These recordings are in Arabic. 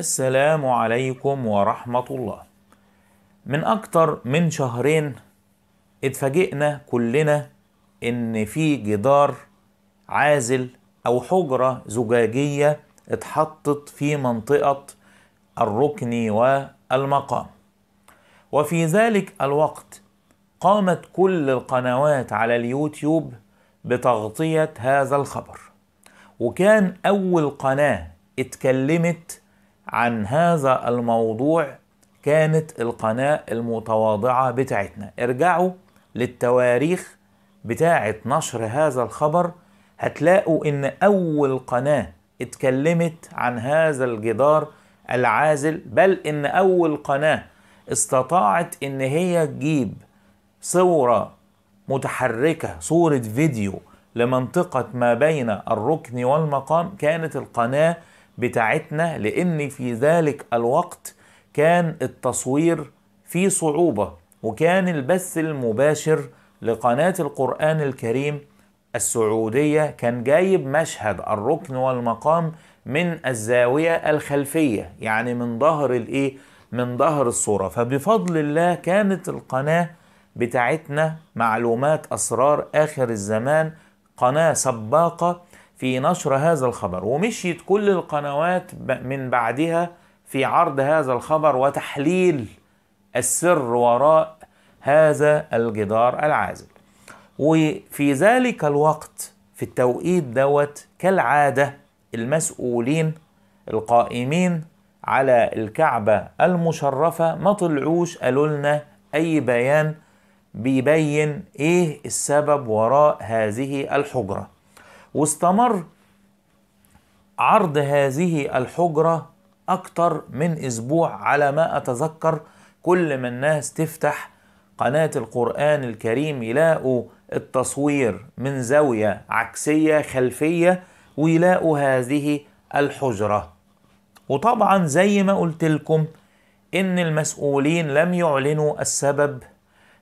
السلام عليكم ورحمة الله من أكتر من شهرين اتفاجئنا كلنا إن في جدار عازل أو حجرة زجاجية اتحطت في منطقة الركن والمقام وفي ذلك الوقت قامت كل القنوات على اليوتيوب بتغطية هذا الخبر وكان أول قناة اتكلمت عن هذا الموضوع كانت القناة المتواضعة بتاعتنا ارجعوا للتواريخ بتاعة نشر هذا الخبر هتلاقوا ان اول قناة اتكلمت عن هذا الجدار العازل بل ان اول قناة استطاعت ان هي تجيب صورة متحركة صورة فيديو لمنطقة ما بين الركن والمقام كانت القناة بتاعتنا لان في ذلك الوقت كان التصوير في صعوبه وكان البث المباشر لقناه القران الكريم السعوديه كان جايب مشهد الركن والمقام من الزاويه الخلفيه يعني من ظهر الايه من ظهر الصوره فبفضل الله كانت القناه بتاعتنا معلومات اسرار اخر الزمان قناه سباقه في نشر هذا الخبر ومشيت كل القنوات من بعدها في عرض هذا الخبر وتحليل السر وراء هذا الجدار العازل وفي ذلك الوقت في التوقيت دوت كالعادة المسؤولين القائمين على الكعبة المشرفة ما طلعوش قالوا لنا أي بيان بيبين إيه السبب وراء هذه الحجرة واستمر عرض هذه الحجرة أكتر من أسبوع على ما أتذكر كل ما الناس تفتح قناة القرآن الكريم يلاقوا التصوير من زاوية عكسية خلفية ويلاقوا هذه الحجرة وطبعا زي ما قلت لكم إن المسؤولين لم يعلنوا السبب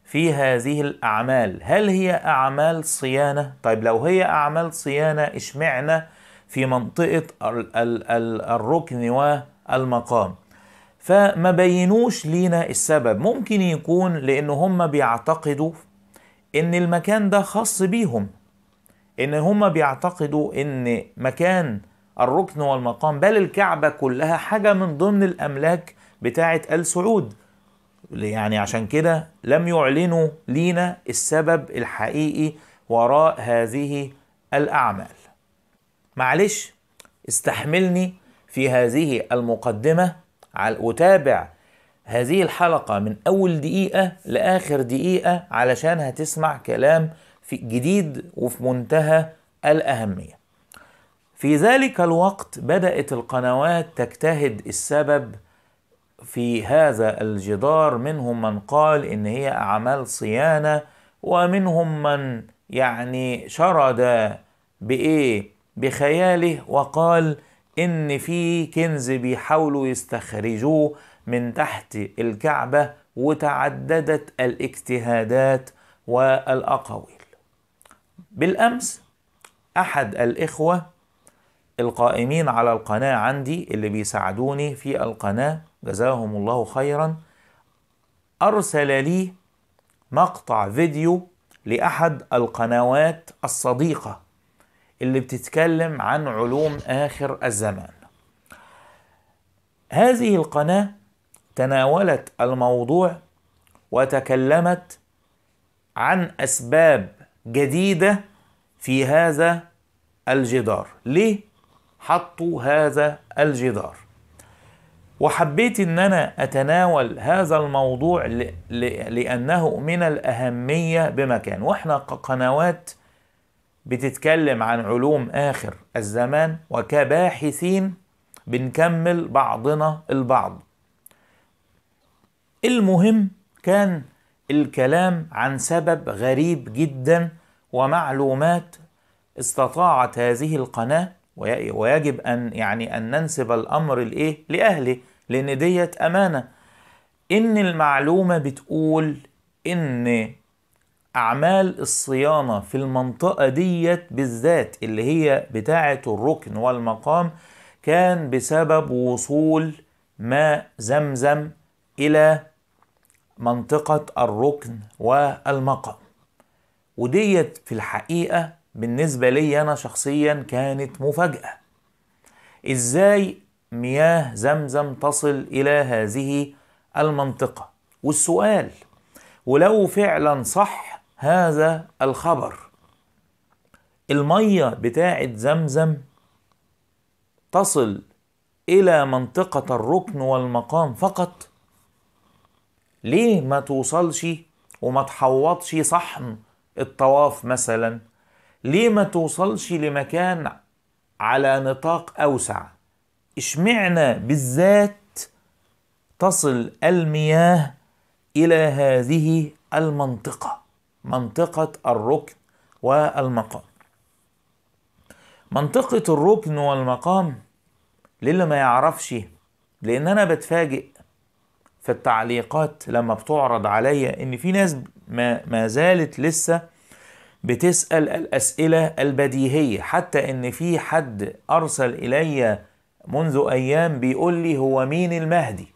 في هذه الأعمال هل هي أعمال صيانة؟ طيب لو هي أعمال صيانة اشمعنى في منطقة الركن والمقام فما بينوش لينا السبب ممكن يكون لأن هم بيعتقدوا إن المكان ده خاص بيهم إن هم بيعتقدوا إن مكان الركن والمقام بل الكعبة كلها حاجة من ضمن الأملاك بتاعة آل سعود يعني عشان كده لم يعلنوا لينا السبب الحقيقي وراء هذه الأعمال معلش استحملني في هذه المقدمة وتابع هذه الحلقة من أول دقيقة لآخر دقيقة علشان هتسمع كلام في جديد وفي منتهى الأهمية في ذلك الوقت بدأت القنوات تجتهد السبب في هذا الجدار منهم من قال ان هي اعمال صيانه ومنهم من يعني شرد بايه بخياله وقال ان في كنز بيحاولوا يستخرجوه من تحت الكعبه وتعددت الاجتهادات والاقاويل بالامس احد الاخوه القائمين على القناه عندي اللي بيساعدوني في القناه جزاهم الله خيرا أرسل لي مقطع فيديو لأحد القنوات الصديقة اللي بتتكلم عن علوم آخر الزمان هذه القناة تناولت الموضوع وتكلمت عن أسباب جديدة في هذا الجدار ليه حطوا هذا الجدار وحبيت ان انا اتناول هذا الموضوع لانه من الاهميه بمكان واحنا كقنوات بتتكلم عن علوم اخر الزمان وكباحثين بنكمل بعضنا البعض المهم كان الكلام عن سبب غريب جدا ومعلومات استطاعت هذه القناه ويجب ان يعني ان ننسب الامر لايه لاهله لان ديت امانه ان المعلومه بتقول ان اعمال الصيانه في المنطقه ديت بالذات اللي هي بتاعه الركن والمقام كان بسبب وصول ماء زمزم الى منطقه الركن والمقام وديت في الحقيقه بالنسبة لي أنا شخصيا كانت مفاجأة إزاي مياه زمزم تصل إلى هذه المنطقة والسؤال ولو فعلا صح هذا الخبر المية بتاعة زمزم تصل إلى منطقة الركن والمقام فقط ليه ما توصلش وما تحوطش صحن الطواف مثلا ليه ما توصلش لمكان على نطاق أوسع اشمعنا بالذات تصل المياه إلى هذه المنطقة منطقة الركن والمقام منطقة الركن والمقام للي ما يعرفش لأن أنا بتفاجئ في التعليقات لما بتعرض عليا إن في ناس ما, ما زالت لسه بتسأل الأسئلة البديهية حتى إن في حد أرسل إلي منذ أيام بيقول لي هو مين المهدي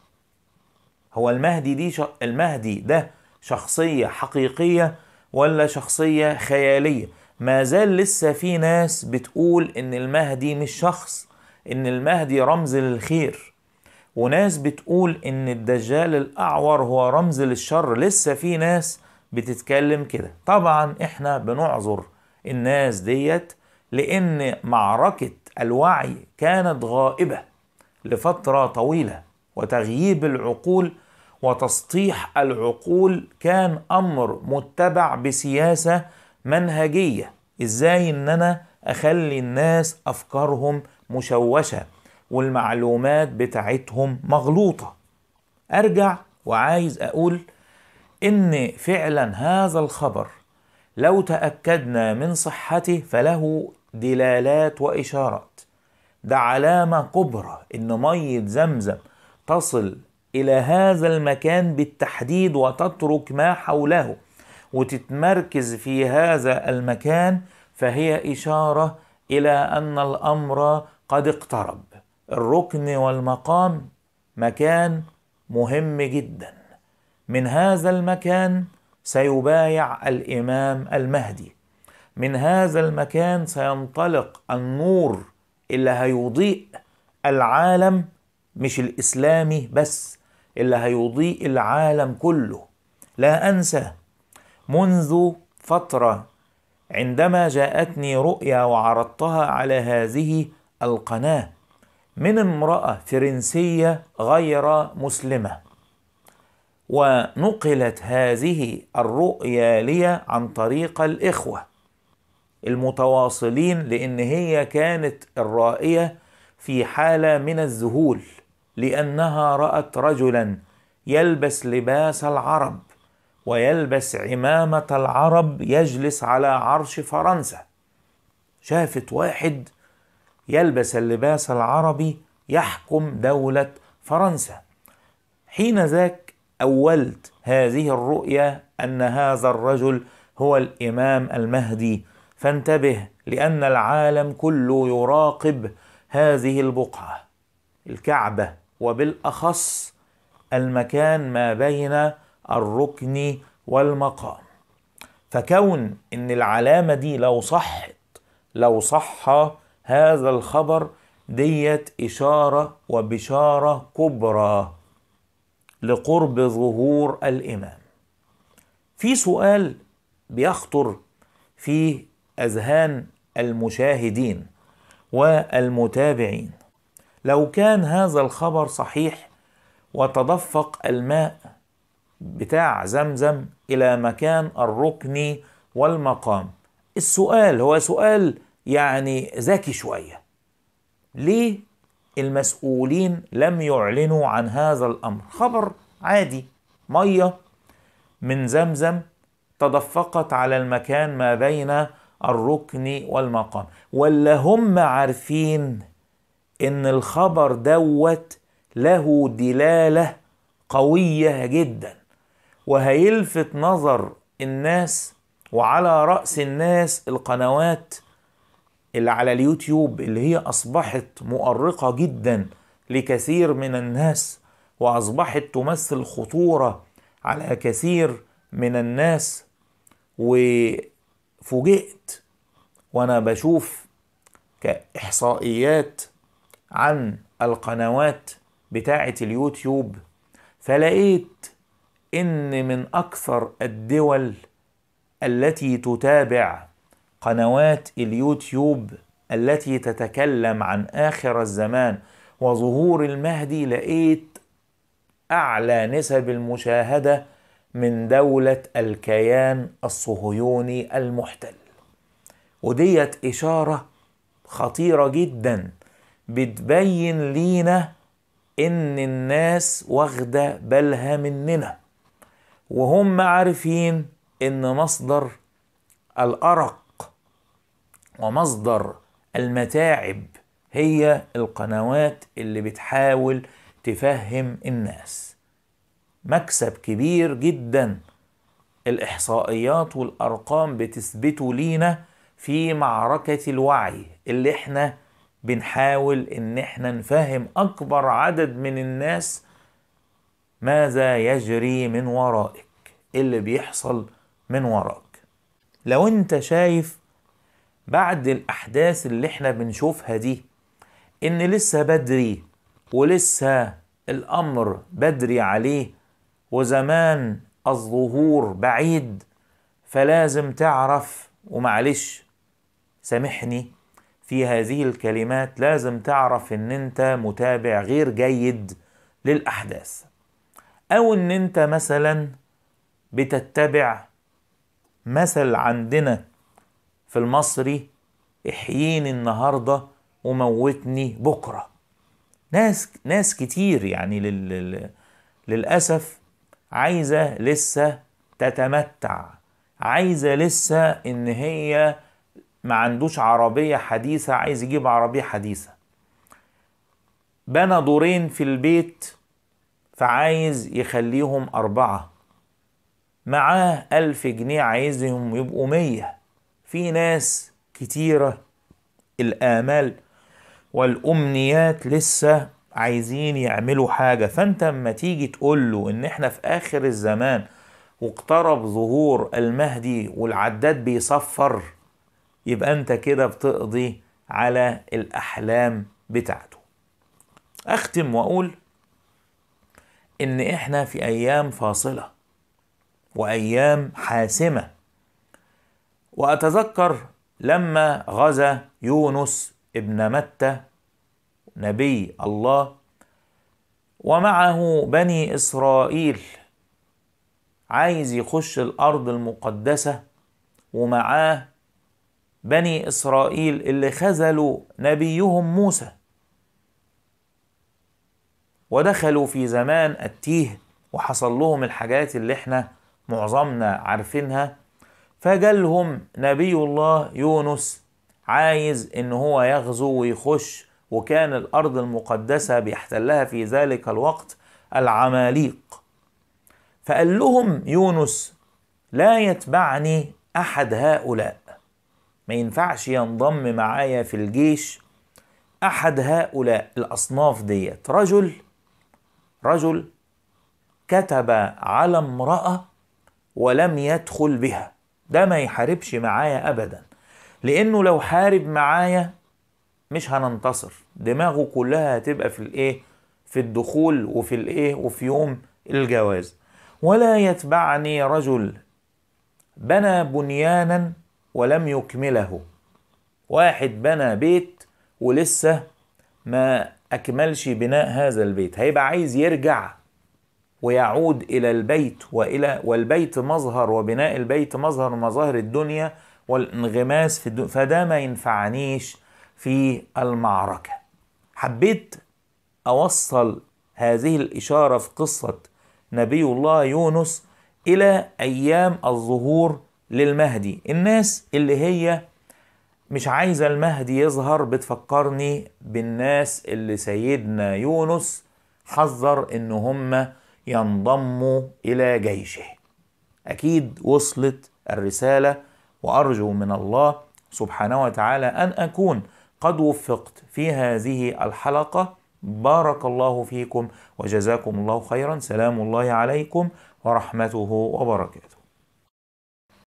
هو المهدي دي ش... المهدي ده شخصية حقيقية ولا شخصية خيالية ما زال لسه في ناس بتقول إن المهدي مش شخص إن المهدي رمز للخير وناس بتقول إن الدجال الأعور هو رمز للشر لسه في ناس بتتكلم كده طبعا احنا بنعذر الناس ديت لان معركة الوعي كانت غائبة لفترة طويلة وتغييب العقول وتسطيح العقول كان امر متبع بسياسة منهجية ازاي ان انا اخلي الناس افكارهم مشوشة والمعلومات بتاعتهم مغلوطة ارجع وعايز اقول ان فعلا هذا الخبر لو تاكدنا من صحته فله دلالات واشارات ده علامه كبرى ان ميه زمزم تصل الى هذا المكان بالتحديد وتترك ما حوله وتتمركز في هذا المكان فهي اشاره الى ان الامر قد اقترب الركن والمقام مكان مهم جدا من هذا المكان سيبايع الامام المهدي من هذا المكان سينطلق النور اللي هيضيء العالم مش الاسلامي بس اللي هيضيء العالم كله لا انسى منذ فتره عندما جاءتني رؤيا وعرضتها على هذه القناه من امراه فرنسيه غير مسلمه ونقلت هذه الرؤيا لي عن طريق الإخوة المتواصلين لأن هي كانت الرائية في حالة من الذهول لأنها رأت رجلا يلبس لباس العرب ويلبس عمامة العرب يجلس على عرش فرنسا شافت واحد يلبس اللباس العربي يحكم دولة فرنسا حين ذاك أولت هذه الرؤية أن هذا الرجل هو الإمام المهدي فانتبه لأن العالم كله يراقب هذه البقعة الكعبة وبالأخص المكان ما بين الركن والمقام فكون ان العلامه دي لو صحت لو صح هذا الخبر ديت اشاره وبشاره كبرى لقرب ظهور الامام في سؤال بيخطر في اذهان المشاهدين والمتابعين لو كان هذا الخبر صحيح وتدفق الماء بتاع زمزم الى مكان الركن والمقام السؤال هو سؤال يعني ذكي شويه ليه المسؤولين لم يعلنوا عن هذا الأمر خبر عادي مية من زمزم تدفقت على المكان ما بين الركن والمقام ولا هم عارفين ان الخبر دوت له دلاله قويه جدا وهيلفت نظر الناس وعلى راس الناس القنوات اللي على اليوتيوب اللي هي أصبحت مؤرقة جدا لكثير من الناس وأصبحت تمثل خطورة على كثير من الناس وفوجئت وأنا بشوف كإحصائيات عن القنوات بتاعة اليوتيوب فلقيت إن من أكثر الدول التي تتابع قنوات اليوتيوب التي تتكلم عن آخر الزمان وظهور المهدي لقيت أعلى نسب المشاهدة من دولة الكيان الصهيوني المحتل وديت إشارة خطيرة جدا بتبين لينا إن الناس واخدة بالها مننا وهم عارفين إن مصدر الأرق ومصدر المتاعب هي القنوات اللي بتحاول تفهم الناس مكسب كبير جدا الاحصائيات والارقام بتثبته لينا في معركه الوعي اللي احنا بنحاول ان احنا نفهم اكبر عدد من الناس ماذا يجري من ورائك إيه اللي بيحصل من وراك لو انت شايف بعد الأحداث اللي احنا بنشوفها دي إن لسه بدري ولسه الأمر بدري عليه وزمان الظهور بعيد فلازم تعرف ومعلش سامحني في هذه الكلمات لازم تعرف ان انت متابع غير جيد للاحداث او ان انت مثلا بتتبع مثل عندنا في المصري احييني النهارده وموتني بكره ناس ناس كتير يعني لل... للاسف عايزه لسه تتمتع عايزه لسه ان هي ما عندوش عربيه حديثه عايز يجيب عربيه حديثه بنى دورين في البيت فعايز يخليهم اربعه معاه ألف جنيه عايزهم يبقوا مية في ناس كتيرة الآمال والأمنيات لسه عايزين يعملوا حاجة فأنت اما تيجي تقول له إن إحنا في آخر الزمان واقترب ظهور المهدي والعداد بيصفر يبقى أنت كده بتقضي على الأحلام بتاعته أختم وأقول إن إحنا في أيام فاصلة وأيام حاسمة وأتذكر لما غزا يونس ابن متى نبي الله ومعه بني إسرائيل عايز يخش الأرض المقدسة ومعاه بني إسرائيل اللي خذلوا نبيهم موسى ودخلوا في زمان التيه وحصل لهم الحاجات اللي احنا معظمنا عارفينها فجالهم نبي الله يونس عايز ان هو يغزو ويخش وكان الارض المقدسه بيحتلها في ذلك الوقت العماليق فقال لهم يونس لا يتبعني احد هؤلاء ما ينفعش ينضم معايا في الجيش احد هؤلاء الاصناف ديت رجل رجل كتب على امراه ولم يدخل بها ده ما يحاربش معايا ابدا لانه لو حارب معايا مش هننتصر دماغه كلها هتبقى في الايه في الدخول وفي الايه وفي يوم الجواز ولا يتبعني رجل بنى بنيانا ولم يكمله واحد بنى بيت ولسه ما اكملش بناء هذا البيت هيبقى عايز يرجع ويعود إلى البيت وإلى والبيت مظهر وبناء البيت مظهر مظاهر الدنيا والانغماس في الدنيا فده ما ينفعنيش في المعركة حبيت أوصل هذه الإشارة في قصة نبي الله يونس إلى أيام الظهور للمهدي الناس اللي هي مش عايزة المهدي يظهر بتفكرني بالناس اللي سيدنا يونس حذر إن هم ينضم الى جيشه اكيد وصلت الرساله وارجو من الله سبحانه وتعالى ان اكون قد وفقت في هذه الحلقه بارك الله فيكم وجزاكم الله خيرا سلام الله عليكم ورحمته وبركاته